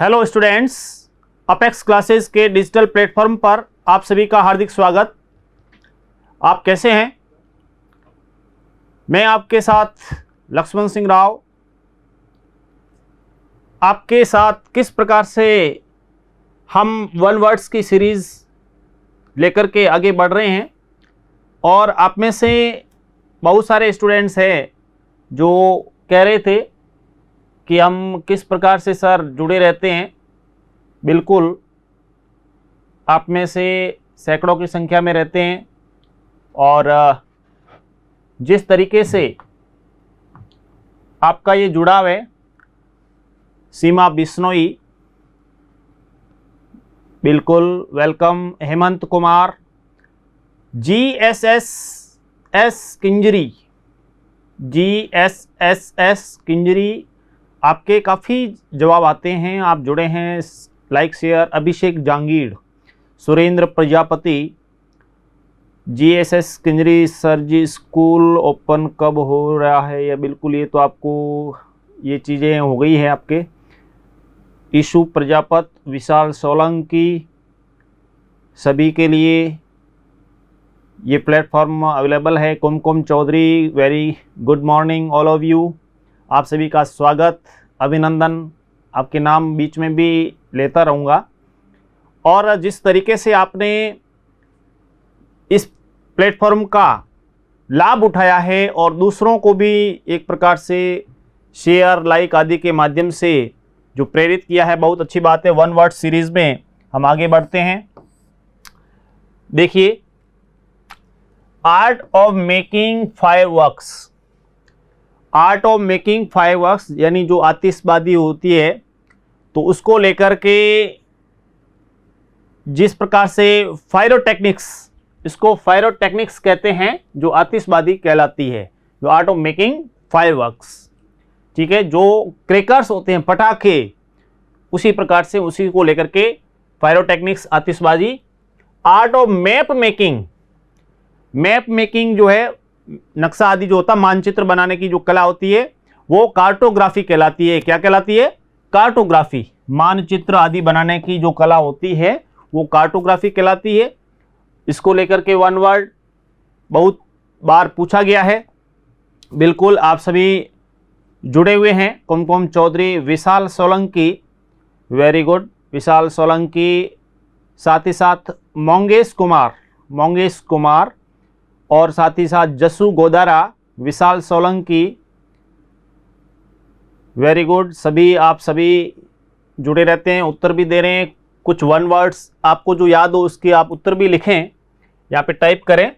hello students apex classes के digital platform पर आप सभी का हार्दिक स्वागत आप कैसे हैं मैं आपके साथ लक्ष्मण सिंह राव आपके साथ किस प्रकार से हम वन वर्ड्स की सीरीज़ लेकर के आगे बढ़ रहे हैं और आप में से बहुत सारे स्टूडेंट्स हैं जो कह रहे थे कि हम किस प्रकार से सर जुड़े रहते हैं बिल्कुल आप में से सैकड़ों की संख्या में रहते हैं और जिस तरीके से आपका ये जुड़ाव है सीमा बिश्नोई बिल्कुल welcome Hemant Kumar ji S S S Kinjari ji S S S Kinjari आपके काफ़ी जवाब आते हैं आप जुड़े हैं like share Abhishek Jangid Surendra Prajapati ji S S Kinjari sir ji school open कब हो रहा है या बिल्कुल ये तो आपको ये चीज़ें हो गई हैं आपके ईशु प्रजापत विशाल सोलंकी सभी के लिए ये प्लेटफॉर्म अवेलेबल है Kumkum Chaudhary very good morning all of you आप सभी का स्वागत अभिनंदन आपके नाम बीच में भी लेता रहूँगा और जिस तरीके से आपने इस प्लेटफॉर्म का लाभ उठाया है और दूसरों को भी एक प्रकार से शेयर लाइक आदि के माध्यम से जो प्रेरित किया है बहुत अच्छी बात है वन वर्ड सीरीज़ में हम आगे बढ़ते हैं देखिए art of making fireworks art of making fireworks यानी जो आतिशबाजी होती है तो उसको लेकर के जिस प्रकार से फायरोटेक्निक्स इसको फायरोटेक्निक्स कहते हैं जो आतिशबाजी कहलाती है जो art of making fireworks ठीक है जो क्रेकर्स होते हैं पटाखे उसी प्रकार से उसी को लेकर के फायरोटेक्निक्स आतिशबाजी art of map making map making जो है नक्शा आदि जो होता है मानचित्र बनाने की जो कला होती है वो कार्टोग्राफी कहलाती है क्या कहलाती है कार्टोग्राफी मानचित्र आदि बनाने की जो कला होती है वो कार्टोग्राफी कहलाती है इसको लेकर के वन वर्ड बहुत बार पूछा गया है बिल्कुल आप सभी जुड़े हुए हैं कुमकुम चौधरी विशाल सोलंकी वेरी गुड विशाल सोलंकी साथ ही साथ मोंगेश कुमार मोंगेश कुमार और साथ ही साथ जसू गोदारा विशाल सोलंकी वेरी गुड सभी आप सभी जुड़े रहते हैं उत्तर भी दे रहे हैं कुछ वन वर्ड्स आपको जो याद हो उसकी आप उत्तर भी लिखें यहाँ पे टाइप करें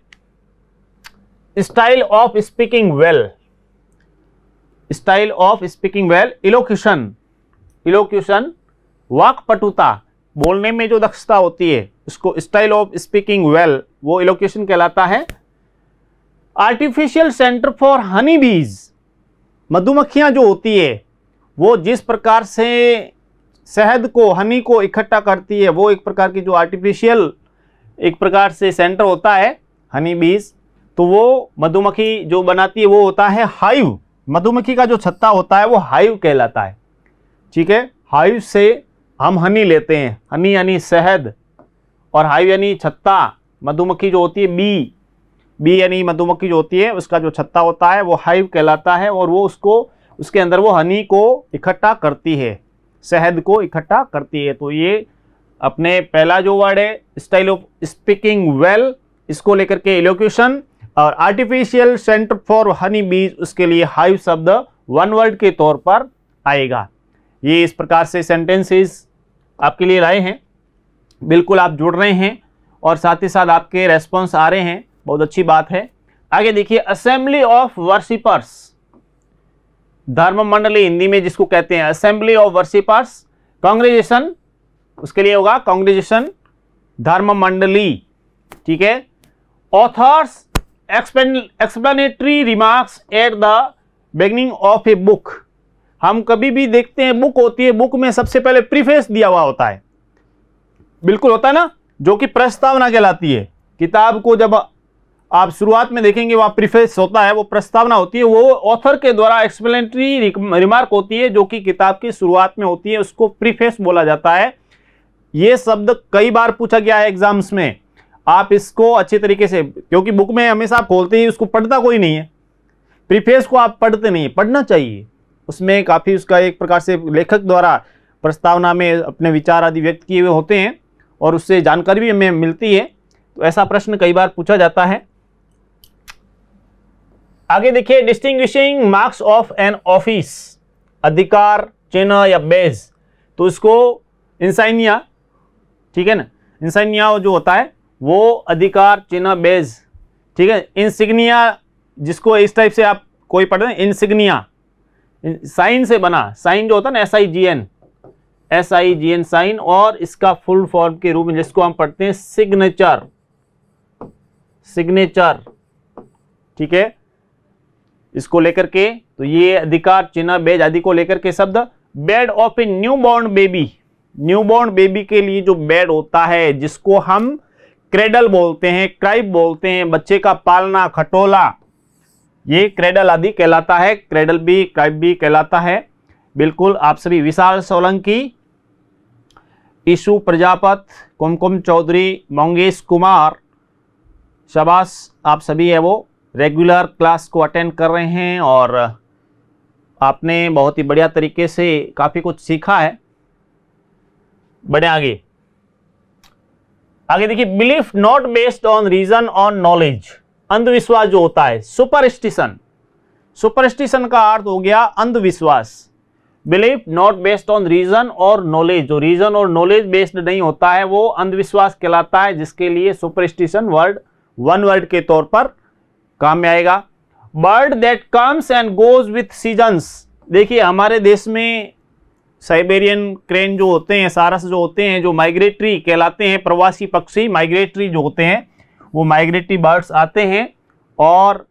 style of speaking well style of speaking well elocution elocution वाकपटुता बोलने में जो दक्षता होती है उसको स्टाइल ऑफ स्पीकिंग वेल वो इलोक्यूशन कहलाता है आर्टिफिशियल सेंटर फॉर हनी बीज मधुमक्खियां जो होती है वो जिस प्रकार से शहद को हनी को इकट्ठा करती है वो एक प्रकार की जो आर्टिफिशियल एक प्रकार से सेंटर होता है हनी बीज तो वो मधुमक्खी जो बनाती है वो होता है हाइव मधुमक्खी का जो छत्ता होता है वो हाइव कहलाता है ठीक है हाइव से हम हनी लेते हैं हनी यानी शहद और हाइव यानी छत्ता मधुमक्खी जो होती है बी बी यानी मधुमक्खी जो होती है उसका जो छत्ता होता है वो हाइव कहलाता है और वो उसको उसके अंदर वो हनी को इकट्ठा करती है शहद को इकट्ठा करती है तो ये अपने पहला जो वर्ड है स्टाइल ऑफ स्पीकिंग वेल इसको लेकर के एलोक्यूशन और आर्टिफिशियल सेंटर फॉर हनी बीज उसके लिए हाइव शब्द वन वर्ड के तौर पर आएगा ये इस प्रकार से सेंटेंसेस आपके लिए लाए हैं बिल्कुल आप जुड़ रहे हैं और साथ ही साथ आपके रेस्पॉन्स आ रहे हैं बहुत अच्छी बात है आगे देखिए असेंबली ऑफ वर्सिपर्स धर्म मंडली हिंदी में जिसको कहते हैं असेंबली ऑफ वर्सिपर्स कांग्रेजेशन उसके लिए होगा कांग्रेजेशन धर्म मंडली ठीक है authors explanatory remarks at the beginning of a book हम कभी भी देखते हैं बुक होती है बुक में सबसे पहले प्रीफेस दिया हुआ होता है बिल्कुल होता है ना जो कि प्रस्तावना कहलाती है किताब को जब आप शुरुआत में देखेंगे वहाँ प्रिफेस होता है वो प्रस्तावना होती है वो ऑथर के द्वारा एक्सप्लेनेटरी रिमार्क होती है जो कि किताब की शुरुआत में होती है उसको प्रिफेस बोला जाता है ये शब्द कई बार पूछा गया है एग्जाम्स में आप इसको अच्छे तरीके से क्योंकि बुक में हमेशा आप खोलते ही उसको पढ़ता कोई नहीं है प्रिफेस को आप पढ़ते नहीं पढ़ना चाहिए उसमें काफ़ी उसका एक प्रकार से लेखक द्वारा प्रस्तावना में अपने विचार आदि व्यक्त किए हुए होते हैं और उससे जानकारी भी हमें मिलती है तो ऐसा प्रश्न कई बार पूछा जाता है आगे देखिए distinguishing marks of an office अधिकार चिन्ह या बेज तो इसको इंसाइनिया ठीक है ना इंसाइनिया जो होता है वो अधिकार चिन्ह बेज ठीक है इंसिग्निया जिसको इस टाइप से आप कोई पढ़ रहे हैं इंसिग्निया साइन से बना साइन जो होता है ना S I G N S I G N sign और इसका फुल फॉर्म के रूप में जिसको हम पढ़ते हैं सिग्नेचर सिग्नेचर ठीक है इसको लेकर के तो ये अधिकार चिन्ह बेज आदि को लेकर के शब्द bed of a new born baby new born baby के लिए जो बेड होता है जिसको हम क्रेडल बोलते हैं क्राइब बोलते हैं बच्चे का पालना खटोला ये क्रेडल आदि कहलाता है क्रेडल भी क्राइब भी कहलाता है बिल्कुल आप सभी विशाल सोलंकी ईशु प्रजापत कुमकुम चौधरी मंगेश कुमार शबाश आप सभी है वो रेगुलर क्लास को अटेंड कर रहे हैं और आपने बहुत ही बढ़िया तरीके से काफ़ी कुछ सीखा है बढ़े आगे आगे देखिए belief not based on reason on knowledge अंधविश्वास जो होता है सुपरस्टिशन सुपरस्टिशन का अर्थ हो गया अंधविश्वास belief not based on reason और नॉलेज जो रीजन और नॉलेज बेस्ड नहीं होता है वो अंधविश्वास कहलाता है जिसके लिए सुपरस्टिशन वर्ड वन वर्ड के तौर पर काम में आएगा bird that comes and goes with seasons देखिए हमारे देश में साइबेरियन क्रेन जो होते हैं सारस जो होते हैं जो माइग्रेटरी कहलाते हैं प्रवासी पक्षी माइग्रेटरी जो होते हैं वो माइग्रेटरी बर्ड्स आते हैं और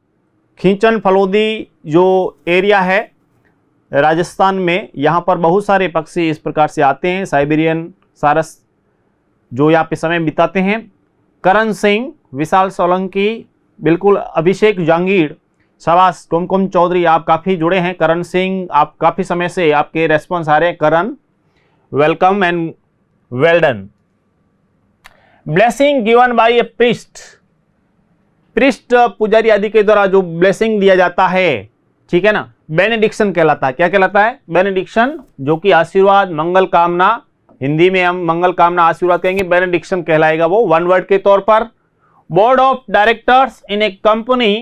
खींचन फलोदी जो एरिया है राजस्थान में यहाँ पर बहुत सारे पक्षी इस प्रकार से आते हैं साइबेरियन सारस जो यहाँ पे समय बिताते हैं करण सिंह विशाल सोलंकी बिल्कुल अभिषेक जहांगीर शाबाश कुमकुम चौधरी आप काफ़ी जुड़े हैं करण सिंह आप काफ़ी समय से आपके रेस्पॉन्स आ रहे हैं Karan welcome and well done blessing given by a priest priest पुजारी आदि के द्वारा जो ब्लेसिंग दिया जाता है ठीक है ना बेनेडिक्शन कहलाता है क्या कहलाता है बेनेडिक्शन जो कि आशीर्वाद मंगल कामना हिंदी में हम मंगल कामना आशीर्वाद कहेंगे बेनेडिक्शन कहलाएगा वो वन वर्ड के तौर पर board of directors in a company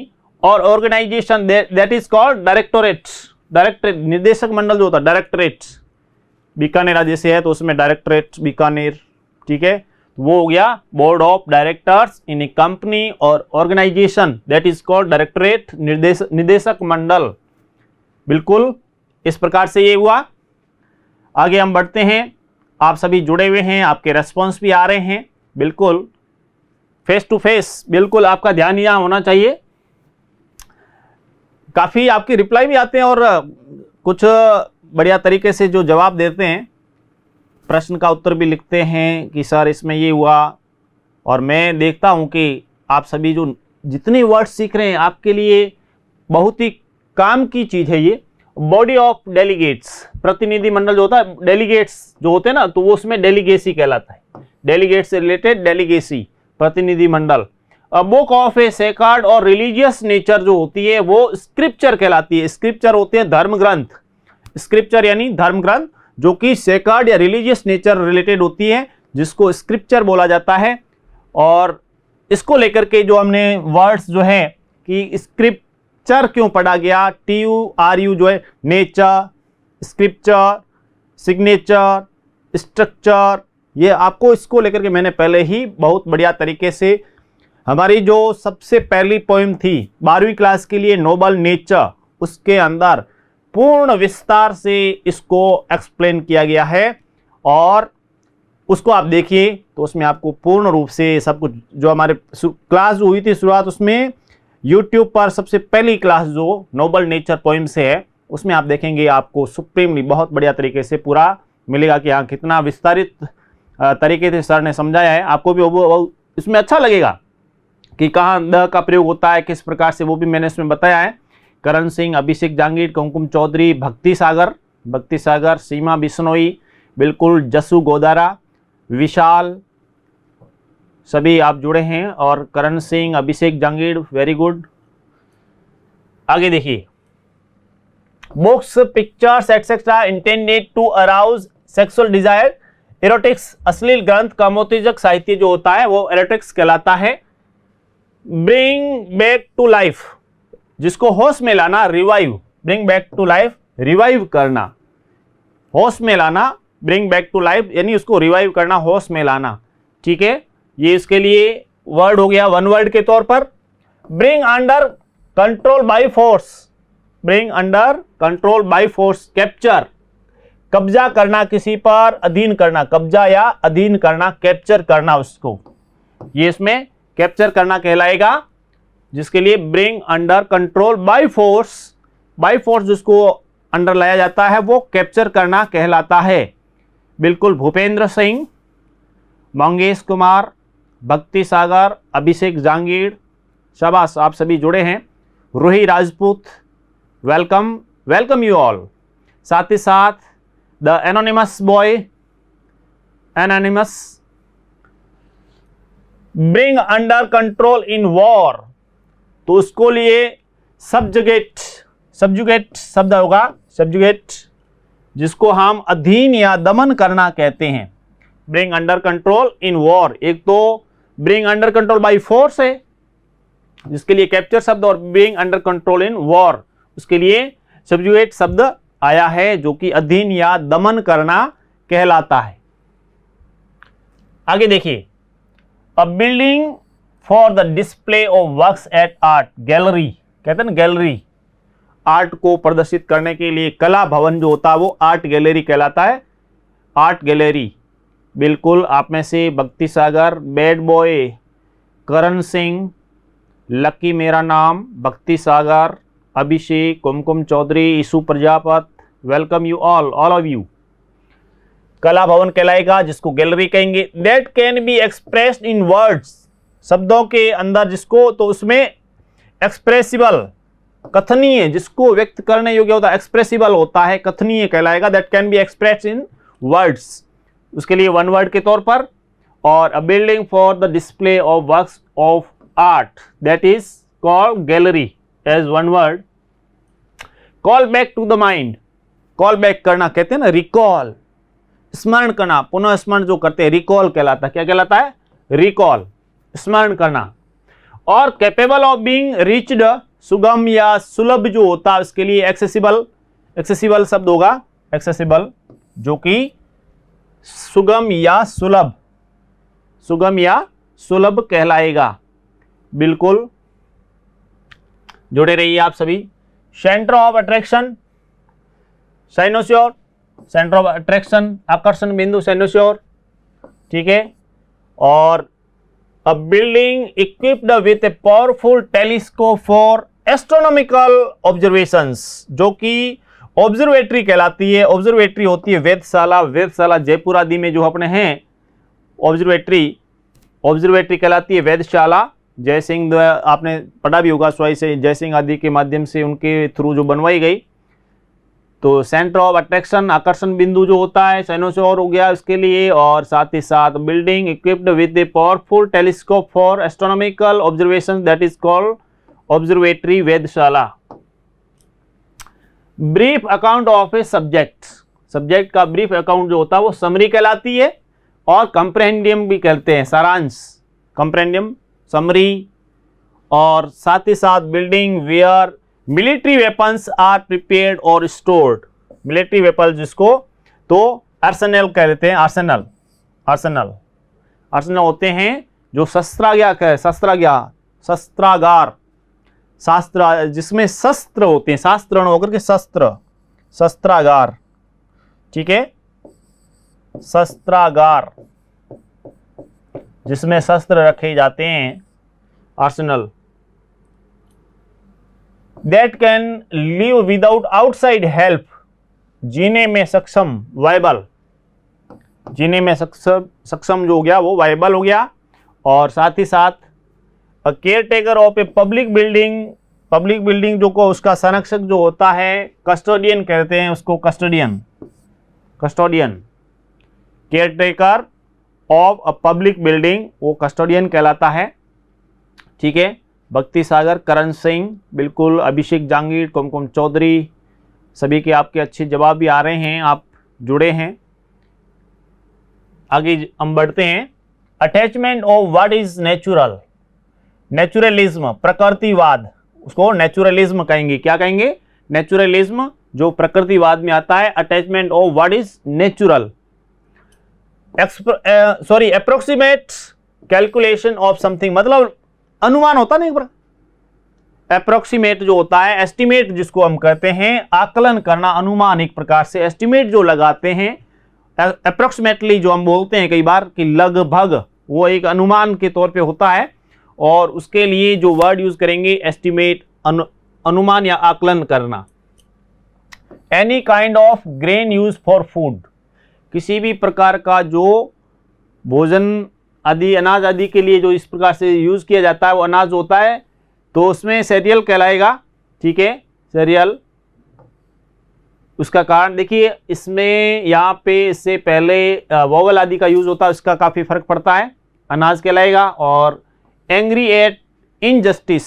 और organisation that is called directorate directorate निर्देशक मंडल जो होता है डायरेक्टोरेट बीकानेर जैसे है तो उसमें डायरेक्टोरेट बीकानेर ठीक है तो वो हो गया board of directors in a company और organisation that is called directorate निर्देश निर्देशक मंडल बिल्कुल इस प्रकार से ये हुआ आगे हम बढ़ते हैं आप सभी जुड़े हुए हैं आपके रेस्पॉन्स भी आ रहे हैं बिल्कुल फेस टू फेस बिल्कुल आपका ध्यान यहाँ होना चाहिए काफ़ी आपकी रिप्लाई भी आते हैं और कुछ बढ़िया तरीके से जो जवाब देते हैं प्रश्न का उत्तर भी लिखते हैं कि सर इसमें ये हुआ और मैं देखता हूँ कि आप सभी जो जितने वर्ड सीख रहे हैं आपके लिए बहुत ही काम की चीज़ है ये बॉडी ऑफ डेलीगेट्स प्रतिनिधिमंडल जो होता है डेलीगेट्स जो होते हैं ना तो वो उसमें डेलीगेसी कहलाता है डेलीगेट से रिलेटेड डेलीगेसी प्रतिनिधिमंडल बुक ऑफ ए सेकार्ड और रिलीजियस नेचर जो होती है वो स्क्रिप्चर कहलाती है स्क्रिप्चर होते हैं धर्म ग्रंथ स्क्रिप्चर यानी धर्म ग्रंथ जो कि सेकार्ड या रिलीजियस नेचर रिलेटेड होती है जिसको स्क्रिप्चर बोला जाता है और इसको लेकर के जो हमने वर्ड्स जो है कि स्क्रिप्चर क्यों पढ़ा गया टी यू आर यू जो है नेचर स्क्रिप्चर सिग्नेचर स्ट्रक्चर ये आपको इसको लेकर के मैंने पहले ही बहुत बढ़िया तरीके से हमारी जो सबसे पहली पोइम थी बारहवीं क्लास के लिए नोबल नेचर उसके अंदर पूर्ण विस्तार से इसको एक्सप्लेन किया गया है और उसको आप देखिए तो उसमें आपको पूर्ण रूप से सब कुछ जो हमारे क्लास हुई थी शुरुआत उसमें यूट्यूब पर सबसे पहली क्लास जो नोबल नेचर पोइम से है उसमें आप देखेंगे आपको सुप्रीमली बहुत बढ़िया तरीके से पूरा मिलेगा कि हाँ कितना विस्तारित तरीके से सर ने समझाया है आपको भी वो इसमें अच्छा लगेगा कि कहाँ द का प्रयोग होता है किस प्रकार से वो भी मैंने इसमें बताया है करण सिंह अभिषेक जांगीर कुमकुम चौधरी भक्ति सागर भक्ति सागर सीमा बिश्नोई बिल्कुल जसू गोदारा विशाल सभी आप जुड़े हैं और करण सिंह अभिषेक जांगीर वेरी गुड आगे देखिए books pictures etcetera intended to arouse sexual desire erotics अश्लील ग्रंथ कामोत्तेजक साहित्य जो होता है वो एरोटिक्स कहलाता है ब्रिंग बैक टू लाइफ जिसको होश में लाना revive bring back to life revive करना होश में लाना ब्रिंग बैक टू लाइफ यानी उसको रिवाइव करना होश में लाना ठीक है ये इसके लिए वर्ड हो गया वन वर्ड के तौर पर bring under control by force bring under control by force capture कब्जा करना किसी पर अधीन करना कब्जा या अधीन करना कैप्चर करना उसको ये इसमें कैप्चर करना कहलाएगा जिसके लिए bring under control by force by force जिसको अंडर लाया जाता है वो कैप्चर करना कहलाता है बिल्कुल भूपेंद्र सिंह मंगेश कुमार भक्ति सागर अभिषेक जांगीर शबास आप सभी जुड़े हैं Ruhi Rajput welcome welcome you all साथ ही साथ the anonymous boy anonymous bring under control in war तो उसको लिए सब्जुगेट सब्जुगेट शब्द होगा सब्जुगेट जिसको हम अधीन या दमन करना कहते हैं bring under control in war एक तो bring under control by force है जिसके लिए कैप्चर शब्द और bring under control in war उसके लिए सब्जुगेट शब्द आया है जो कि अधीन या दमन करना कहलाता है आगे देखिए a building for the display of works at art gallery कहते हैं गैलरी आर्ट को प्रदर्शित करने के लिए कला भवन जो होता है वो आर्ट गैलरी कहलाता है आर्ट गैलरी बिल्कुल आप में से Bhakti Sagar bad boy Karan Singh Lucky मेरा नाम Bhakti Sagar Abhishek Kumkum Chaudhary Yishu Prajapat welcome you all all of you कला भवन कहलाएगा जिसको गैलरी कहेंगे that can be express in words शब्दों के अंदर जिसको तो उसमें एक्सप्रेसिबल कथनीय जिसको व्यक्त करने योग्य होता है एक्सप्रेसिबल होता है कथनीय कहलाएगा that can be express in words उसके लिए वन वर्ड के तौर पर और a building for the display of work of art that is call gallery as one word call back to the mind call back करना कहते हैं ना रिकॉल स्मरण करना पुनः स्मरण जो करते हैं रिकॉल कहलाता है क्या कहलाता है रिकॉल स्मरण करना और कैपेबल ऑफ बीइंग रीच्ड सुगम या सुलभ जो होता है उसके लिए एक्सेसिबल एक्सेसिबल शब्द होगा एक्सेसिबल जो कि सुगम या सुलभ सुगम या सुलभ कहलाएगा बिल्कुल जुड़े रहिए आप सभी centre of attraction cynosure centre of attraction आकर्षण बिंदु साइनोस्योर ठीक है और a building equipped with a powerful telescope for astronomical observations जो कि ऑब्जर्वेटरी कहलाती है ऑब्जर्वेटरी होती है वेदशाला वेदशाला जयपुर आदि में जो अपने हैं ऑब्जर्वेटरी ऑब्जर्वेटरी कहलाती है वेदशाला जयसिंह आपने पढ़ा भी होगा स्वाई से जयसिंह आदि के माध्यम से उनके थ्रू जो बनवाई गई तो सेंटर ऑफ अट्रैक्शन आकर्षण बिंदु जो होता है साइनोसोर हो गया उसके लिए और साथ ही साथ building equipped with a powerful telescope for astronomical observation that is called observatory वेदशाला brief account of a subject subject का ब्रीफ अकाउंट जो होता है वो समरी कहलाती है और कंप्रेंडियम भी कहते हैं सारांश कंप्रेंडियम समरी और साथ ही साथ building where military weapons are prepared और स्टोर्ड मिलिट्री वेपन जिसको तो कह लेते हैं आर्सनल आर्सनल आर्सनल होते हैं जो शस्त्राज्ञा कह शस्त्राज्ञा शस्त्रागार शास्त्र जिसमें शस्त्र होते हैं शास्त्र होकर के शस्त्र शस्त्रागार ठीक है शस्त्रागार जिसमें शस्त्र रखे जाते हैं arsenal that can live without outside help जीने में सक्षम वाइबल जीने में सक्षम सक्षम जो हो गया वो वाइबल हो गया और साथ ही साथ a caretaker of a public building public building जो को उसका संरक्षक जो होता है कस्टोडियन कहते हैं उसको custodian custodian caretaker of a public building वो कस्टोडियन कहलाता है ठीक है भक्ति सागर करण सिंह बिल्कुल अभिषेक जांगीर कुमकुम चौधरी सभी के आपके अच्छे जवाब भी आ रहे हैं आप जुड़े हैं आगे हम बढ़ते हैं attachment of word is natural naturalism प्रकृतिवाद उसको नेचुरलिज्म कहेंगे क्या कहेंगे नेचुरलिज्म जो प्रकृतिवाद में आता है attachment of word is natural sorry approximate calculation of something मतलब अनुमान होता ना एक बार अप्रोक्सीमेट जो होता है एस्टिमेट जिसको हम कहते हैं आकलन करना अनुमान एक प्रकार से एस्टिमेट जो लगाते हैं अप्रोक्सीमेटली जो हम बोलते हैं कई बार कि लगभग वो एक अनुमान के तौर पे होता है और उसके लिए जो वर्ड यूज करेंगे एस्टिमेट अनु, अनुमान या आकलन करना any kind of grain use for food किसी भी प्रकार का जो भोजन आदि अनाज आदि के लिए जो इस प्रकार से यूज़ किया जाता है वो अनाज होता है तो उसमें सेरियल कहलाएगा ठीक है सेरियल उसका कारण देखिए इसमें यहाँ पे इससे पहले वोवल आदि का यूज़ होता है उसका काफ़ी फ़र्क पड़ता है अनाज कहलाएगा और एंग्री एट इनजस्टिस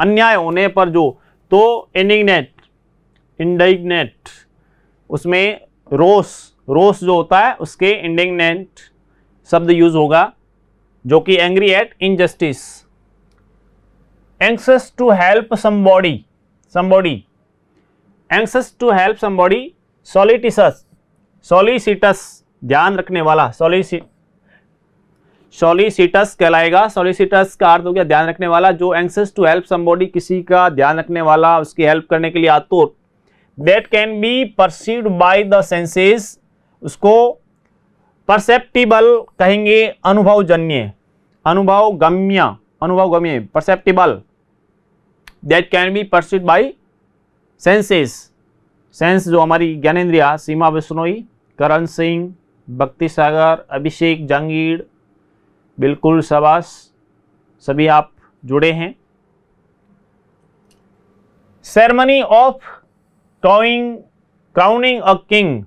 अन्याय होने पर जो तो इनिग्नेट इंडिग्नेट उसमें रोस रोस जो होता है उसके इंडिग्नेंट शब्द यूज होगा जो कि angry at injustice anxious to help somebody anxious to help body solicitous solicitous ध्यान रखने वाला सॉलिसिट सॉलिसिटस कहलाएगा सॉलिसिटस का अर्थ हो गया ध्यान रखने वाला जो anxious to help somebody किसी का ध्यान रखने वाला उसकी हेल्प करने के लिए आतुर that can be perceive by the senses उसको परसेप्टिबल कहेंगे अनुभव जन्य अनुभव गम्य अनुभव गम्य perceptible that can be perceived by senses sense जो हमारी ज्ञानेन्द्रिया सीमा बिश्नोई करण सिंह भक्ति सागर अभिषेक जहांगीर बिल्कुल सबास सभी आप जुड़े हैं ceremony of towing crowning a king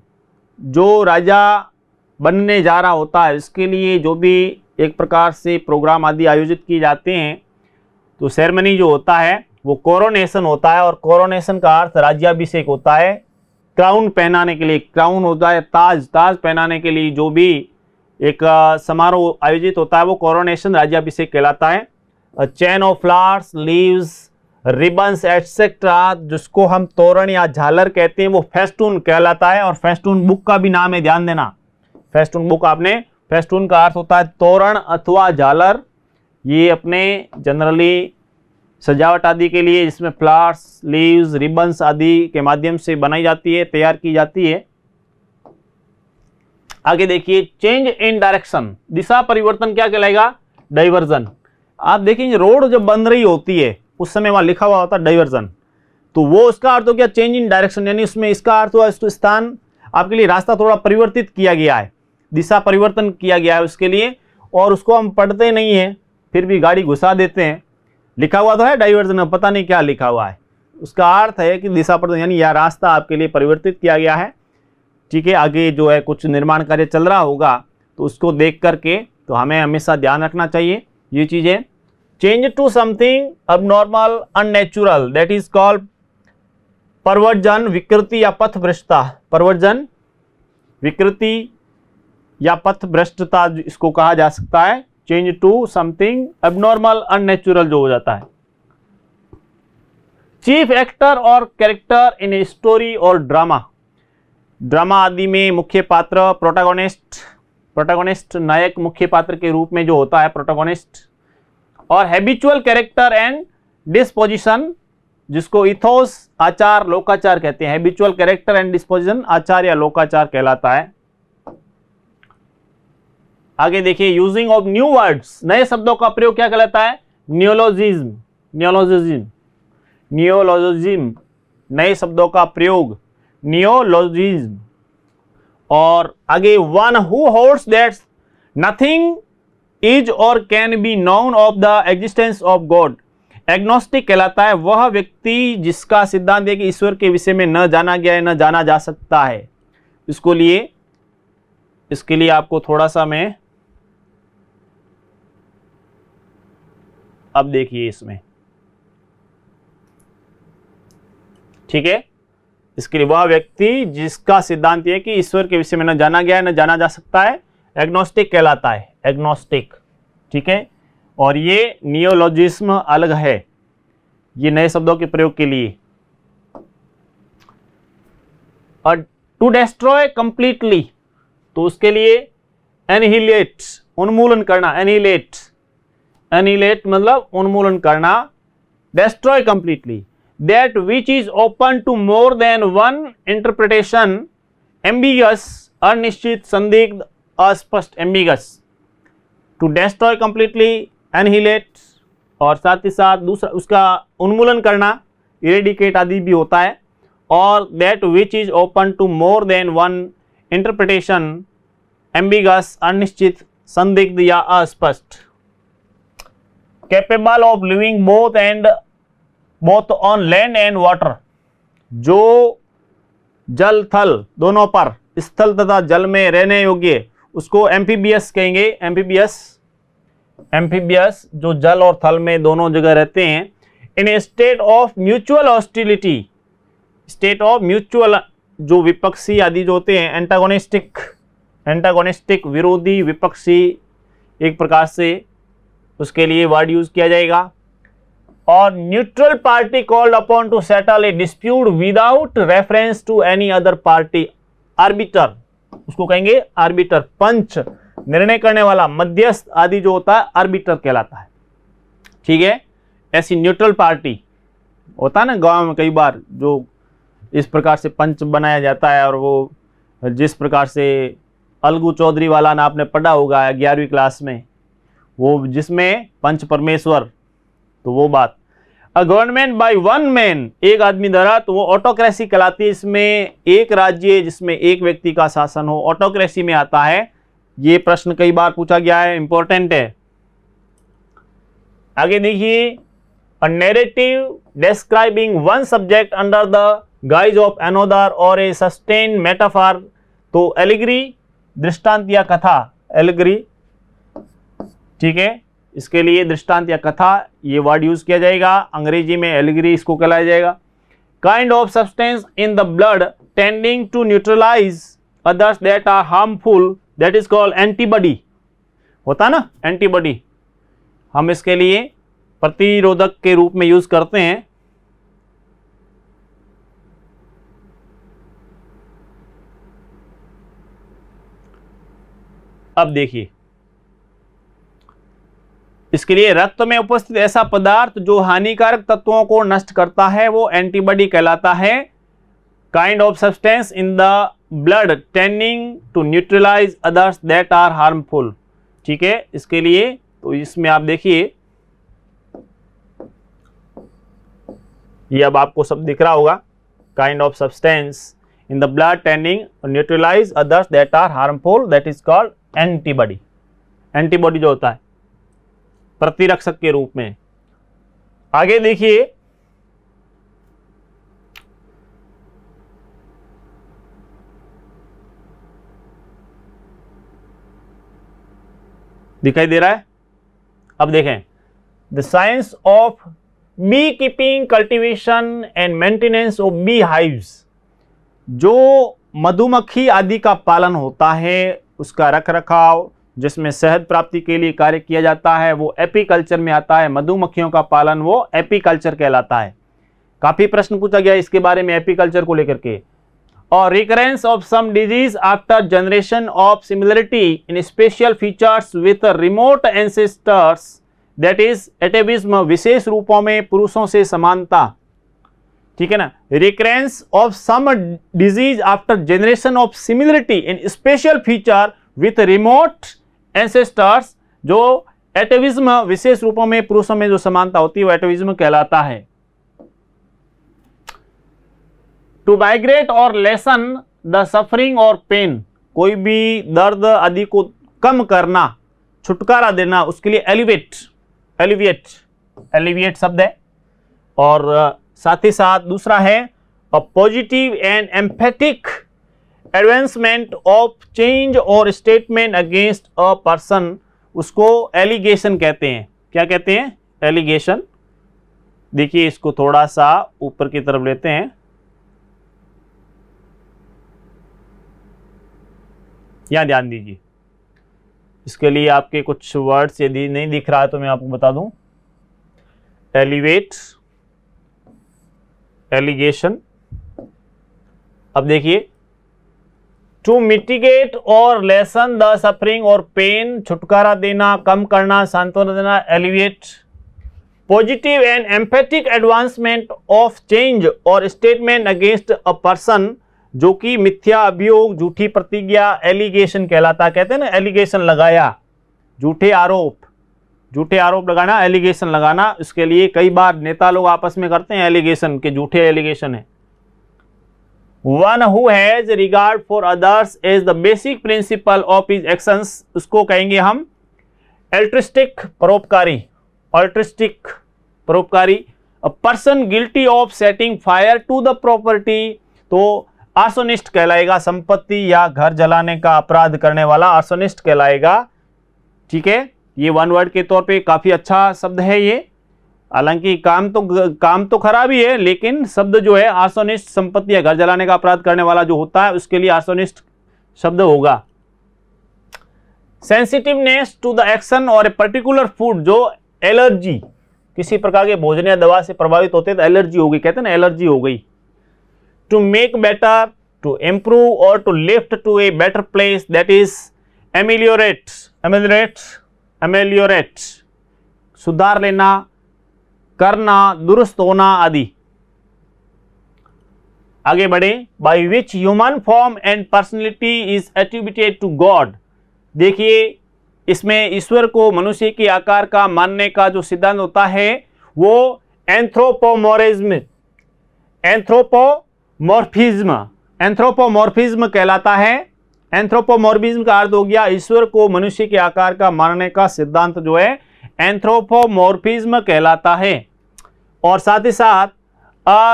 जो राजा बनने जा रहा होता है इसके लिए जो भी एक प्रकार से प्रोग्राम आदि आयोजित किए जाते हैं तो सेरेमनी जो होता है वो कोरोनेशन होता है और कोरोनेशन का अर्थ राज्याभिषेक होता है क्राउन पहनाने के लिए क्राउन होता है ताज ताज पहनाने के लिए जो भी एक समारोह आयोजित होता है वो कोरोनेशन राज्याभिषेक कहलाता है chain of flowers leaves ribbons etcetera जिसको हम तोरण या झालर कहते हैं वो फेस्टून कहलाता है और फेस्टून बुक का भी नाम है ध्यान देना फेस्टून बुक आपने फेस्टून का अर्थ होता है तोरण अथवा झालर ये अपने जनरली सजावट आदि के लिए जिसमें फ्लावर्स लीव्स रिबन्स आदि के माध्यम से बनाई जाती है तैयार की जाती है आगे देखिए चेंज इन डायरेक्शन दिशा परिवर्तन क्या कहलाएगा डाइवर्जन आप देखेंगे रोड जब बन रही होती है उस समय वहां लिखा हुआ होता है डाइवर्जन तो वो उसका अर्थ हो गया चेंज इन डायरेक्शन यानी उसमें इसका अर्थ हुआ इसको स्थान आपके लिए रास्ता थोड़ा परिवर्तित किया गया है दिशा परिवर्तन किया गया है उसके लिए और उसको हम पढ़ते नहीं हैं फिर भी गाड़ी घुसा देते हैं लिखा हुआ तो है डाइवर्जन पता नहीं क्या लिखा हुआ है उसका अर्थ है कि दिशा परिवर्तन यानी यह या रास्ता आपके लिए परिवर्तित किया गया है ठीक है आगे जो है कुछ निर्माण कार्य चल रहा होगा तो उसको देख करके तो हमें हमेशा ध्यान रखना चाहिए ये चीज़ें change to something abnormal unnatural that is called perversion विकृति या पथ भ्रष्टता परवर्जन विकृति या पथ भ्रष्टता इसको कहा जा सकता है change to something abnormal unnatural जो हो जाता है chief actor or character in story or drama drama आदि में मुख्य पात्र प्रोटागोनिस्ट प्रोटागोनिस्ट नायक मुख्य पात्र के रूप में जो होता है प्रोटागोनिस्ट और हैबिचुअल कैरेक्टर एंड डिस्पोजिशन जिसको इथोस आचार लोकाचार कहते हैं हैबिचुअल कैरेक्टर एंड डिस्पोजिशन आचार या लोकाचार कहलाता है आगे देखिए यूजिंग ऑफ न्यू वर्ड्स नए शब्दों का प्रयोग क्या कहलाता है न्योलॉजिज्म न्योलॉजिज्म न्योलॉजिज्म नए शब्दों का प्रयोग न्योलॉजिज्म और आगे one who holds that nothing is or can be known of the existence of God agnostic कहलाता है वह व्यक्ति जिसका सिद्धांत है कि ईश्वर के विषय में न जाना गया है न जाना जा सकता है इसको लिए इसके लिए आपको थोड़ा सा मैं अब देखिए इसमें ठीक है इसके लिए वह व्यक्ति जिसका सिद्धांत यह कि ईश्वर के विषय में न जाना गया है न जाना जा सकता है एग्नोस्टिक कहलाता है एग्नोस्टिक ठीक है और ये नियोलॉजिस्म अलग है ये नए शब्दों के प्रयोग के लिए और टू डेस्ट्रॉय कंप्लीटली तो उसके लिए एनहिलेट उन्मूलन करना एनहिलेट्स एनिलेट मतलब उन्मूलन करना destroy completely that which is open to more than one interpretation ambiguous अनिश्चित संदिग्ध अस्पष्ट ambiguous to destroy completely annihilate और साथ ही साथ दूसरा उसका उन्मूलन करना इरेडिकेट आदि भी होता है और that which is open to more than one interpretation ambiguous अनिश्चित संदिग्ध या अस्पष्ट capable of living both and both on land and water जो जल थल दोनों पर स्थल तथा जल में रहने योग्य उसको एम्फीबियस कहेंगे एम्फीबियस एम्फीबियस जो जल और थल में दोनों जगह रहते हैं in state of mutual hostility state of mutual जो विपक्षी आदि जो होते हैं एंटागोनिस्टिक एंटागोनिस्टिक विरोधी विपक्षी एक प्रकार से उसके लिए वर्ड यूज किया जाएगा और neutral party called upon to settle a dispute without reference to any other party arbiter उसको कहेंगे आर्बिटर पंच निर्णय करने वाला मध्यस्थ आदि जो होता है आर्बिटर कहलाता है ठीक है ऐसी न्यूट्रल पार्टी होता है ना गांव में कई बार जो इस प्रकार से पंच बनाया जाता है और वो जिस प्रकार से अलगू चौधरी वाला ना आपने पढ़ा होगा ग्यारहवीं क्लास में वो जिसमें पंच परमेश्वर तो वो बात a government by one man एक आदमी द्वारा तो वो ऑटोक्रेसी कहलाती है इसमें एक राज्य जिसमें एक व्यक्ति का शासन हो ऑटोक्रेसी में आता है ये प्रश्न कई बार पूछा गया है इंपॉर्टेंट है आगे देखिए a narrative describing one subject under the guise of another or a sustain मेटाफार तो एलिग्री दृष्टांत या कथा एलिग्री ठीक है इसके लिए दृष्टांत या कथा ये वर्ड यूज़ किया जाएगा अंग्रेजी में एलिग्री इसको कहलाया जाएगा kind of substance in the blood tending to neutralize others that are harmful that is called antibody होता ना एंटीबॉडी हम इसके लिए प्रतिरोधक के रूप में यूज़ करते हैं अब देखिए इसके लिए रक्त में उपस्थित ऐसा पदार्थ जो हानिकारक तत्वों को नष्ट करता है वो एंटीबॉडी कहलाता है kind of substance in the blood tending to neutralize others that are harmful ठीक है इसके लिए तो इसमें आप देखिए ये अब आपको सब दिख रहा होगा kind of substance in the blood tending neutralize others that are harmful that is called antibody antibody जो होता है प्रतिरक्षक के रूप में आगे देखिए दिखाई दे रहा है अब देखें the science of bee keeping cultivation and maintenance of bee hives जो मधुमक्खी आदि का पालन होता है उसका रख रखाव जिसमें शहद प्राप्ति के लिए कार्य किया जाता है वो एपीकल्चर में आता है मधुमक्खियों का पालन वो एपीकल्चर कहलाता है काफ़ी प्रश्न पूछा गया इसके बारे में एपीकल्चर को लेकर के और recurrence of some disease after generation of similarity in special features with remote ancestors that is atavism विशेष रूपों में पुरुषों से समानता ठीक है ना recurrence of some disease after generation of similarity in special feature with remote ancestors जो एटविज्म विशेष रूपों में पुरुषों में जो समानता होती है वो एटविज्म कहलाता है to migrate or lessen the suffering or pain कोई भी दर्द आदि को कम करना छुटकारा देना उसके लिए एलिवेट एलिविएट एलिविएट शब्द है और साथ ही साथ दूसरा है positive and emphatic advancement of change or statement against a person उसको एलिगेशन कहते हैं क्या कहते हैं एलिगेशन देखिए इसको थोड़ा सा ऊपर की तरफ लेते हैं यहां ध्यान दीजिए इसके लिए आपके कुछ वर्ड्स यदि नहीं दिख रहा है तो मैं आपको बता दूं एलिवेट एलिगेशन अब देखिए to mitigate or lessen the suffering or pain छुटकारा देना कम करना सांत्वना देना alleviate positive and emphatic advancement of change or statement against a person जो कि मिथ्या अभियोग झूठी प्रतिज्ञा एलिगेशन कहलाता कहते हैं ना एलिगेशन लगाया झूठे आरोप झूठे आरोप लगाना एलिगेशन लगाना इसके लिए कई बार नेता लोग आपस में करते हैं एलिगेशन के झूठे एलिगेशन है one who has regard for others is the basic principle of his actions उसको कहेंगे हम एल्ट्रिस्टिक परोपकारी ऑल्ट्रिस्टिक परोपकारी a person guilty of setting fire to the property तो आसोनिस्ट कहलाएगा संपत्ति या घर जलाने का अपराध करने वाला आसोनिस्ट कहलाएगा ठीक है ये वन वर्ड के तौर पे काफ़ी अच्छा शब्द है ये हालांकि काम तो काम तो खराब ही है लेकिन शब्द जो है आसोनिस्ट संपत्ति या घर जलाने का अपराध करने वाला जो होता है उसके लिए आसोनिस्ट शब्द होगा sensitiveness to the action or a particular food जो एलर्जी किसी प्रकार के भोजन या दवा से प्रभावित होते तो एलर्जी हो गई कहते हैं ना एलर्जी हो गई to make better to improve or to lift to a better place that is ameliorate ameliorate सुधार लेना करना दुरुस्त होना आदि आगे बढ़े by which human form and personality is attributed to God देखिए इसमें ईश्वर को मनुष्य के आकार का मानने का जो सिद्धांत होता है वो एंथ्रोपोमोरिज्म एंथ्रोपोमोर्फिज्म एंथ्रोपोमोर्फिज्म कहलाता है एंथ्रोपोमोर्फिज्म का अर्थ हो गया ईश्वर को मनुष्य के आकार का मानने का सिद्धांत जो है एंथ्रोपोमोर्फिज्म कहलाता है और साथ ही साथ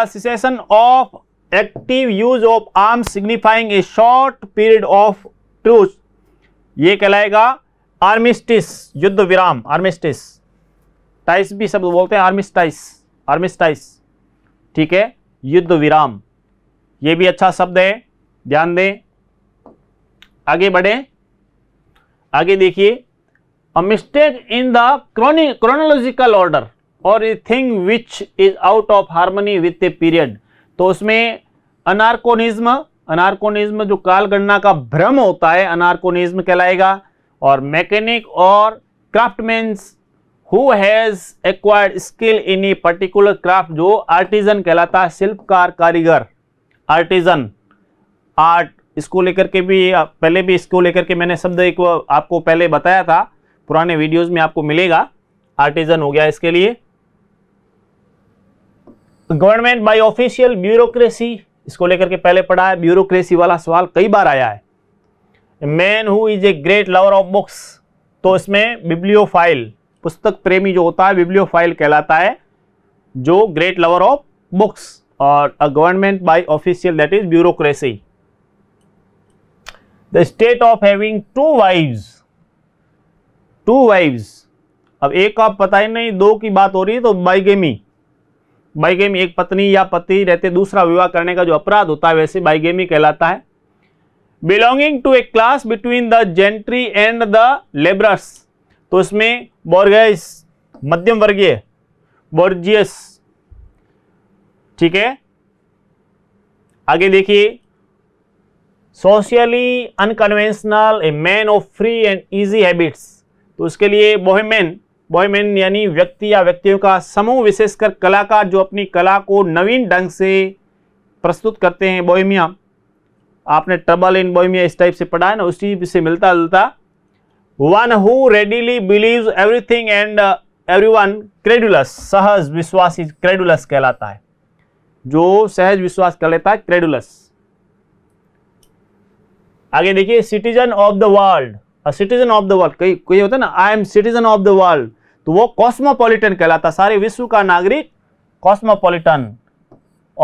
situation of active use of arm signifying a short period of truce ये कहलाएगा आर्मिस्टिस युद्ध विराम आर्मिस्टिस टाइस भी शब्द बोलते हैं आर्मिस्टाइस आर्मिस्टाइस ठीक है युद्ध विराम ये भी अच्छा शब्द है ध्यान दें आगे बढ़े आगे देखिए a mistake in the chronological order or a thing which is out of harmony with a period तो उसमें अनार्कोनिज्म अनार्कोनिज्म जो कालगणना का भ्रम होता है अनार्कोनिज्म कहलाएगा और mechanic or craftsmans who has acquired skill in a particular craft जो आर्टिजन कहलाता है शिल्पकार कारीगर आर्टिजन आर्ट इसको लेकर के भी पहले भी इसको लेकर के मैंने शब्द एक आपको पहले बताया था पुराने वीडियोज़ में आपको मिलेगा आर्टिजन हो गया इसके लिए गवर्नमेंट बाय ऑफिशियल ब्यूरोक्रेसी इसको लेकर के पहले पढ़ा है ब्यूरोक्रेसी वाला सवाल कई बार आया है man who is a great lover of books तो इसमें बिब्लियोफाइल पुस्तक प्रेमी जो होता है बिब्लियोफाइल कहलाता है जो ग्रेट लवर ऑफ बुक्स और a government by official that is bureaucracy the state of having two wives two wives अब एक आप पता ही नहीं दो की बात हो रही है तो बाइगेमी बाइगेमी एक पत्नी या पति रहते दूसरा विवाह करने का जो अपराध होता है वैसे बाइगेमी कहलाता है belonging to a class between the gentry and the labourers तो इसमें बोर्गेस मध्यम वर्गीय बोर्जियस ठीक है आगे देखिए socially unconventional a man of free and easy habits तो उसके लिए बोहेमेन बॉयमैन यानी व्यक्ति या व्यक्तियों का समूह विशेषकर कलाकार जो अपनी कला को नवीन ढंग से प्रस्तुत करते हैं बोहेमिया आपने ट्रबल इन बोहेमिया इस टाइप से पढ़ा है ना उसी से मिलता जुलता one who readily believe everything and every one credulous सहज विश्वासी क्रेडुलस कहलाता है जो सहज विश्वास कर लेता है क्रेडुलस आगे देखिए citizen of the world citizen of the world कई कोई होता है ना I am citizen of the world तो वो कॉस्मोपॉलिटन कहलाता सारे विश्व का नागरिक कॉस्मोपॉलिटन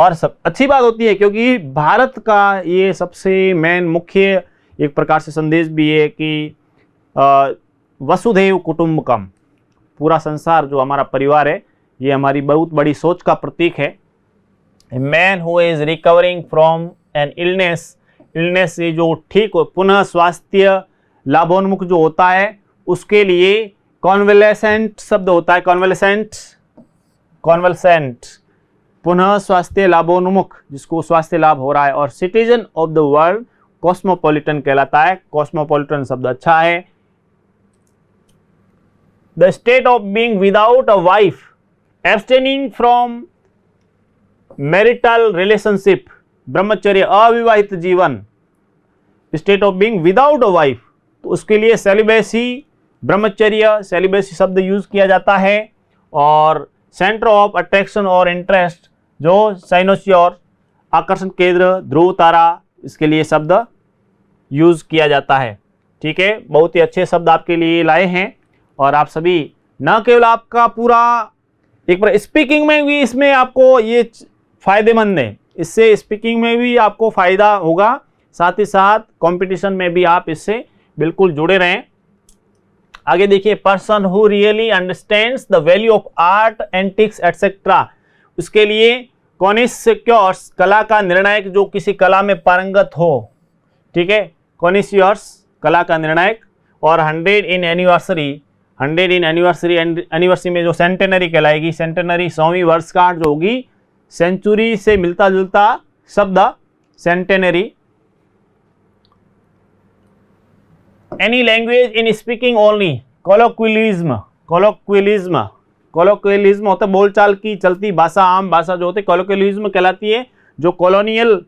और सब अच्छी बात होती है क्योंकि भारत का ये सबसे मेन मुख्य एक प्रकार से संदेश भी है कि वसुधैव कुटुंबकम पूरा संसार जो हमारा परिवार है ये हमारी बहुत बड़ी सोच का प्रतीक है man who is recovering from an illness illness से जो ठीक हो पुनः स्वास्थ्य लाभोन्मुख जो होता है उसके लिए कॉन्वेलेसेंट शब्द होता है कॉन्वेलेसेंट कॉन्वेलसेंट पुनः स्वास्थ्य लाभोन्मुख जिसको स्वास्थ्य लाभ हो रहा है और citizen of the world cosmopolitan कहलाता है कॉस्मोपॉलिटन शब्द अच्छा है the state of being without a wife abstaining from marital relationship ब्रह्मचर्य अविवाहित जीवन state of being without a wife तो उसके लिए सेलिबेसी ब्रह्मचर्य सेलिबेसी शब्द यूज़ किया जाता है और centre of attraction or interest जो साइनोस्योर आकर्षण केंद्र ध्रुव तारा इसके लिए शब्द यूज़ किया जाता है ठीक है बहुत ही अच्छे शब्द आपके लिए लाए हैं और आप सभी न केवल आपका पूरा एक बार स्पीकिंग में भी इसमें आपको ये फ़ायदेमंद है इससे स्पीकिंग में भी आपको फ़ायदा होगा साथ ही साथ कंपटीशन में भी आप इससे बिल्कुल जुड़े रहें आगे देखिए person who really understands the value of art antiques etcetera उसके लिए कॉनिस्क्योर्स कला का निर्णायक जो किसी कला में पारंगत हो ठीक है कॉनिस्योर्स कला का निर्णायक और hundred in anniversary hundred in anniversary anniversary में जो सेंटेनरी कहलाएगी सेंटेनरी सौवीं वर्षगांठ जो होगी सेंचुरी से मिलता जुलता शब्द centenary any language in speaking only colloquialism colloquialism colloquialism होता है बोलचाल की चलती भाषा आम भाषा जो होती है colloquialism कहलाती है जो कॉलोनियल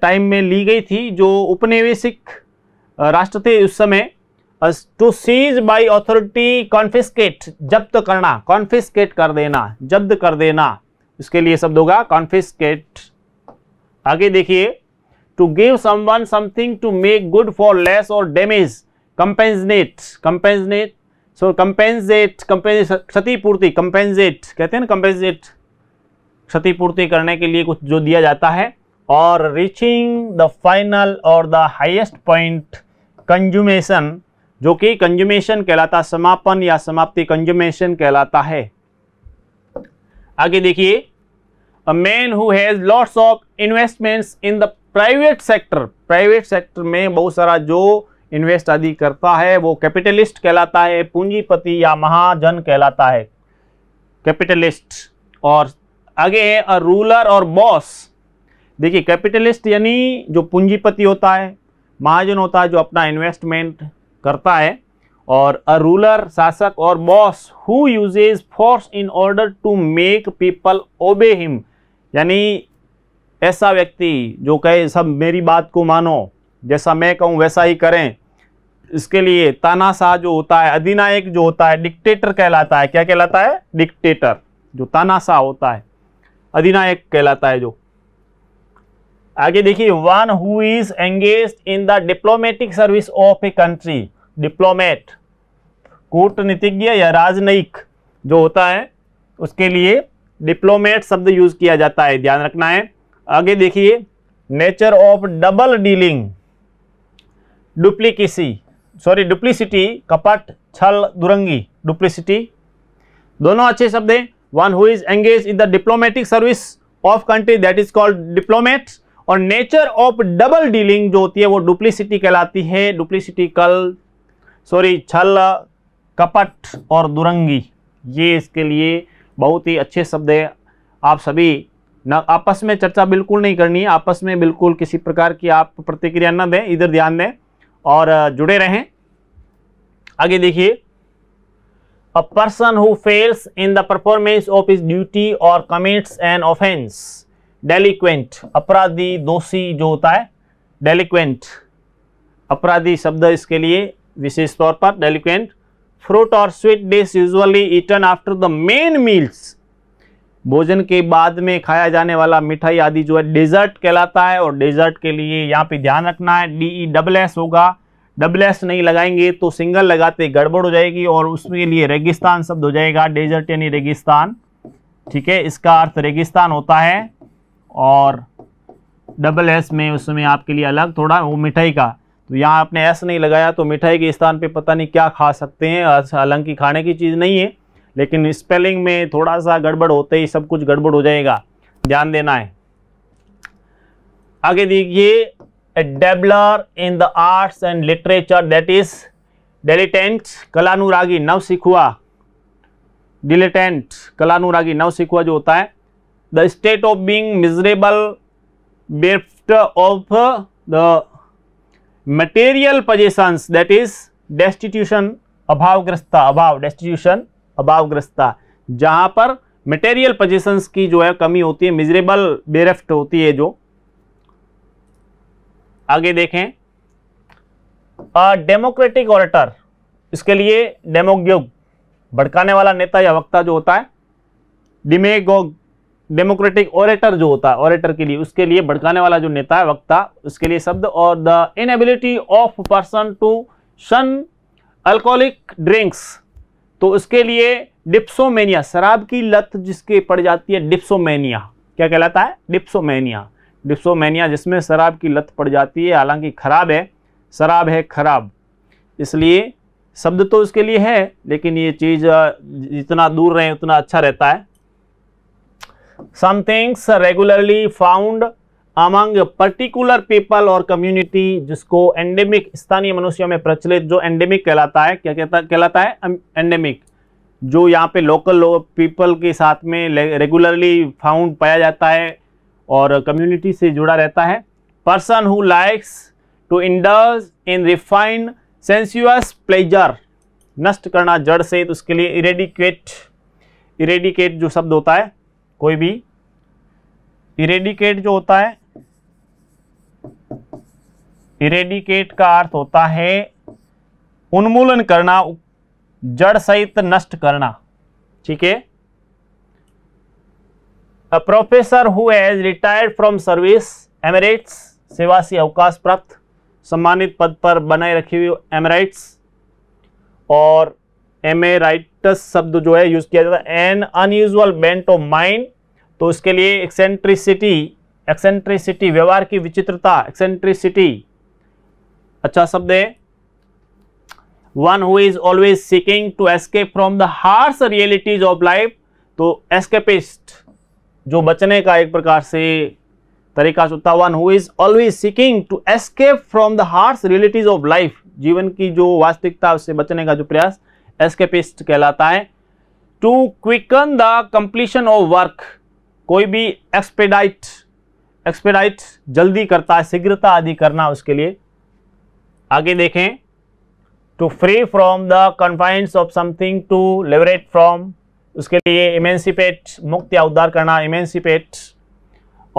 टाइम में ली गई थी जो उपनिवेशिक राष्ट्र थे उस समय to seize by authority confiscate जब्त करना कॉन्फिस्केट कर देना जब्त कर देना इसके लिए शब्द होगा कॉन्फिस्केट आगे देखिए to give summon something to make good for less or damage compensate compensate so compensate कंपेंज क्षतिपूर्ति कंपेंजेट कहते हैं ना कंपेंजेट क्षतिपूर्ति करने के लिए कुछ जो दिया जाता है और reaching the final or the highest point consummation जो कि कंज्यूमेशन कहलाता समापन या समाप्ति कंज्यूमेशन कहलाता है आगे देखिए man who has lots of investments in the private sector private sector में बहुत सारा जो इन्वेस्ट आदि करता है वो कैपिटलिस्ट कहलाता है पूंजीपति या महाजन कहलाता है कैपिटलिस्ट और आगे है अ रूलर और बॉस देखिए कैपिटलिस्ट यानी जो पूंजीपति होता है महाजन होता है जो अपना इन्वेस्टमेंट करता है और अ रूलर शासक or boss who uses force in order to make people obey him यानी ऐसा व्यक्ति जो कहे सब मेरी बात को मानो जैसा मैं कहूँ वैसा ही करें इसके लिए तानाशाह जो होता है अधिनायक जो होता है डिक्टेटर कहलाता है क्या कहलाता है डिक्टेटर जो तानाशाह होता है अधिनायक कहलाता है जो आगे देखिए one who is engage in the diplomatic service of a country diplomat कूटनीतिज्ञ या राजनयिक जो होता है उसके लिए डिप्लोमेट शब्द यूज किया जाता है ध्यान रखना है आगे देखिए nature of double dealing duplicacy sorry duplicity कपट छल दुरंगी डुप्लीसिटी दोनों अच्छे शब्द हैं one who is engage in the diplomatic service of country that is called diplomat और नेचर ऑफ डबल डीलिंग जो होती है वो डुप्लीसिटी कहलाती है डुप्लीसिटी कल सॉरी छल कपट और दुरंगी ये इसके लिए बहुत ही अच्छे शब्द है आप सभी ना आपस में चर्चा बिल्कुल नहीं करनी है आपस में बिल्कुल किसी प्रकार की आप प्रतिक्रिया न दें इधर ध्यान दें और जुड़े रहें आगे देखिए a person who fails in the performance of his duty or commits an offence delinquent अपराधी दोषी जो होता है डेलीक्वेंट अपराधी शब्द इसके लिए विशेष तौर पर delinquent fruit or sweet dish usually eaten after the main meals भोजन के बाद में खाया जाने वाला मिठाई आदि जो है डेजर्ट कहलाता है और डेजर्ट के लिए यहाँ पे ध्यान रखना है डी ई डबल एस होगा डबल एस नहीं लगाएंगे तो सिंगल लगाते गड़बड़ हो जाएगी और उसके लिए रेगिस्तान शब्द हो जाएगा डेजर्ट यानी रेगिस्तान ठीक है इसका अर्थ रेगिस्तान होता है और डबल एस में उसमें आपके लिए अलग थोड़ा वो मिठाई का तो यहाँ आपने एस नहीं लगाया तो मिठाई के स्थान पे पता नहीं क्या खा सकते हैं हालांकि खाने की चीज़ नहीं है लेकिन स्पेलिंग में थोड़ा सा गड़बड़ होते ही सब कुछ गड़बड़ हो जाएगा ध्यान देना है आगे देखिए dabbler in the arts and literature that is dilettante कलानुरागी नव सिखुआ डिलेटेंट कलानुरागी नव सिखुआ जो होता है the state of being miserable bereft of the material possessions that is destitution अभावग्रस्ता अभाव डेस्टिट्यूशन अभावग्रस्तता जहाँ पर मटेरियल पोजिशंस की जो है कमी होती है मिजरेबल बेरेफ्ट होती है जो आगे देखें डेमोक्रेटिक ऑरेटर इसके लिए डेमोग्योग भड़काने वाला नेता या वक्ता जो होता है डिमेगोग डेमोक्रेटिक ऑरेटर जो होता है ऑरेटर के लिए उसके लिए भड़काने वाला जो नेता है वक्ता उसके लिए शब्द और the inability of person to shun alcoholic drinks तो उसके लिए डिप्सोमेनिया शराब की लत जिसके पड़ जाती है डिप्सोमेनिया क्या कहलाता है डिप्सोमेनिया डिप्सोमेनिया जिसमें शराब की लत पड़ जाती है हालांकि खराब है शराब है खराब इसलिए शब्द तो उसके लिए है लेकिन ये चीज़ जितना दूर रहें उतना अच्छा रहता है somethings regularly found among particular people और कम्युनिटी जिसको एंडेमिक स्थानीय मनुष्यों में प्रचलित जो एंडेमिक कहलाता है क्या कहता कहलाता है एंडेमिक अं, जो यहाँ पे लोकल लो, पीपल के साथ में रेगुलरली फाउंड पाया जाता है और कम्युनिटी से जुड़ा रहता है person who likes to indulge in refined sensuous pleasure नष्ट करना जड़ से तो उसके लिए इरेडिकेट इरेडिकेट जो शब्द होता है कोई भी इरेडिकेट जो होता है इरेडिकेट का अर्थ होता है उन्मूलन करना जड़ सहित नष्ट करना ठीक है a professor who has retired from service emeritus सेवासी से अवकाश प्राप्त सम्मानित पद पर बनाए रखी हुई एमराइट्स और एमेराइटस शब्द जो है यूज़ किया जाता है an unusual bent of mind तो उसके लिए एक्सेंट्रिसिटी एक्सेंट्रिसिटी व्यवहार की विचित्रता एक्सेंट्रिसिटी अच्छा शब्द है one who is always seeking to escape from the harsh realities of life तो एस्केपिस्ट जो बचने का एक प्रकार से तरीका होता one who is always seeking to escape from the harsh realities of life जीवन की जो वास्तविकता उससे बचने का जो प्रयास एस्केपिस्ट कहलाता है to quicken the completion of work कोई भी एक्सपेडाइट एक्सपेडाइट जल्दी करता है शीघ्रता आदि करना उसके लिए आगे देखें to free from the confines of something to liberate from उसके लिए इमेंसिपेट मुक्त या उद्धार करना इमेंसिपेट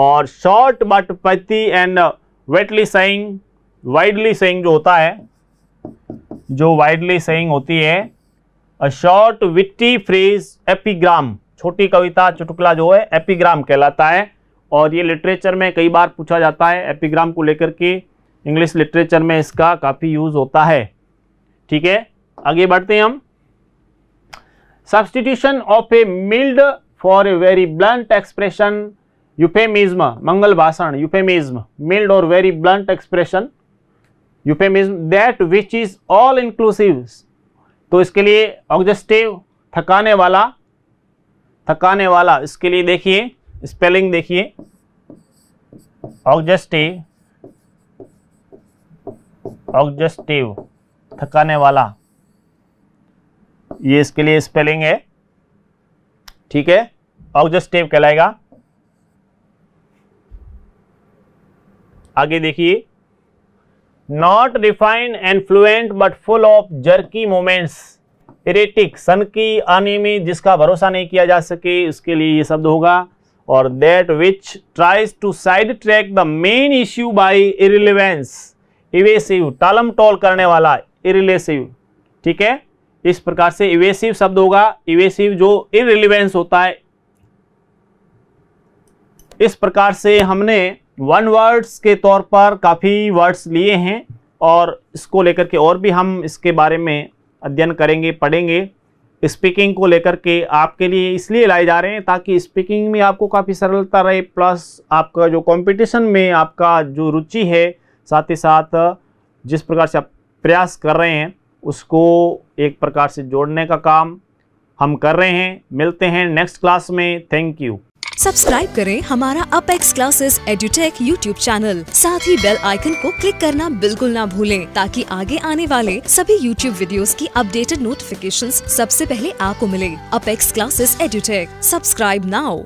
और short but pithy and wittily saying widely saying जो होता है जो वाइडली सेइंग होती है a short witty phrase epigram छोटी कविता चुटकुला जो है एपीग्राम कहलाता है और ये लिटरेचर में कई बार पूछा जाता है एपीग्राम को लेकर के इंग्लिश लिटरेचर में इसका काफ़ी यूज़ होता है ठीक है आगे बढ़ते हैं हम substitution of a mild for a very blunt expression euphemism मंगल भाषण यूफेमिज्म मिल्ड और very blunt expression euphemism that which is all inclusive तो इसके लिए ऑब्जेस्टिव थकाने वाला थकाने वाला इसके लिए देखिए स्पेलिंग देखिए ऑब्जेस्टिव ऑक्जस्टिव थकाने वाला ये इसके लिए स्पेलिंग है ठीक है ऑक्जस्टिव कहलाएगा आगे देखिए not refined and fluent but full of jerky moments erratic सन की अनियमित जिसका भरोसा नहीं किया जा सके उसके लिए ये शब्द होगा और that which tries to sidetrack the main issue by irrelevance evasive टालम टोल करने वाला इरिलेसिव ठीक है इस प्रकार से इवेसिव शब्द होगा इवेसिव जो इरिलिवेंस होता है इस प्रकार से हमने वन वर्ड्स के तौर पर काफ़ी वर्ड्स लिए हैं और इसको लेकर के और भी हम इसके बारे में अध्ययन करेंगे पढ़ेंगे स्पीकिंग को लेकर के आपके लिए इसलिए लाए जा रहे हैं ताकि स्पीकिंग में आपको काफ़ी सरलता रहे प्लस आपका जो कंपटीशन में आपका जो रुचि है साथ ही साथ जिस प्रकार से आप प्रयास कर रहे हैं उसको एक प्रकार से जोड़ने का काम हम कर रहे हैं मिलते हैं नेक्स्ट क्लास में थैंक यू सब्सक्राइब करें हमारा Apex Classes edutech YouTube channel साथ ही बेल आइकन को क्लिक करना बिल्कुल ना भूलें ताकि आगे आने वाले सभी यूट्यूब वीडियोस की अपडेटेड नोटिफिकेशंस सबसे पहले आपको मिले Apex Classes edutech subscribe now